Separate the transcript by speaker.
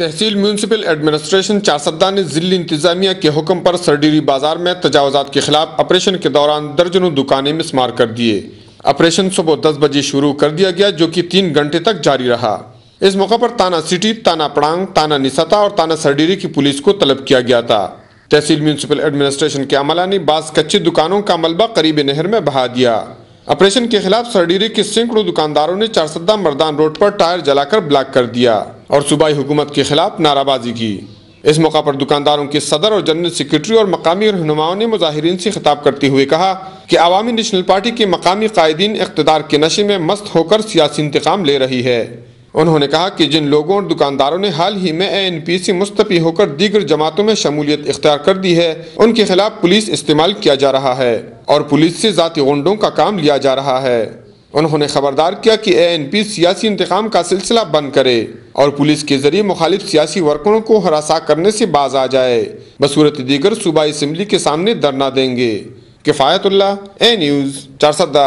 Speaker 1: तहसील municipal administration Charsadda ने जिली इंतजामिया के हुक्म पर सरडीरी बाजार में तजावजात के खिलाफ ऑपरेशन के दौरान दर्जनों दुकानें मिसमार कर दिए ऑपरेशन सुबह दस बजे शुरू कर दिया गया जो कि तीन घंटे तक जारी रहा इस मौके पर ताना सिटी ताना पड़ांग ताना निसता और ताना सरडीरी की पुलिस को तलब किया गया था तहसील म्यूनसिपल एडमिनिस्ट्रेशन के अमला ने बास कच्ची दुकानों का मलबा करीब नहर में बहा दिया ऑपरेशन के खिलाफ सरडीरी के सैकड़ों दुकानदारों ने चारसदा मर्दान रोड पर टायर जलाकर ब्लॉक कर दिया और सूबाई हुकूमत के खिलाफ नाराबाजी की इस मौका पर दुकानदारों के सदर और जनरल सेक्रेटरी और मकामी रहनुमाओं ने मुजाहरीन से खिताब करते हुए कहा कि अवामी नेशनल पार्टी के मकामी कायदीन इकतदार के नशे में मस्त होकर सियासी इंतकाम ले रही है उन्होंने कहा कि जिन लोगों और दुकानदारों ने हाल ही में एन पी सी मुस्तफ़ी होकर दीगर जमातों में शमूलियत इख्तियार कर दी है उनके खिलाफ पुलिस इस्तेमाल किया जा रहा है और पुलिस से ज़ाती गुंडों का काम लिया जा रहा है उन्होंने खबरदार किया कि ए एन पी सियासी इंतकाम का सिलसिला बंद करे और पुलिस के जरिए मुखालिफ सियासी वर्करों को हरासा करने से बाज आ जाए बसूरत दीगर सूबाई असम्बली के सामने धरना देंगे किफ़ायतुल्ला ए न्यूज़ चारसदा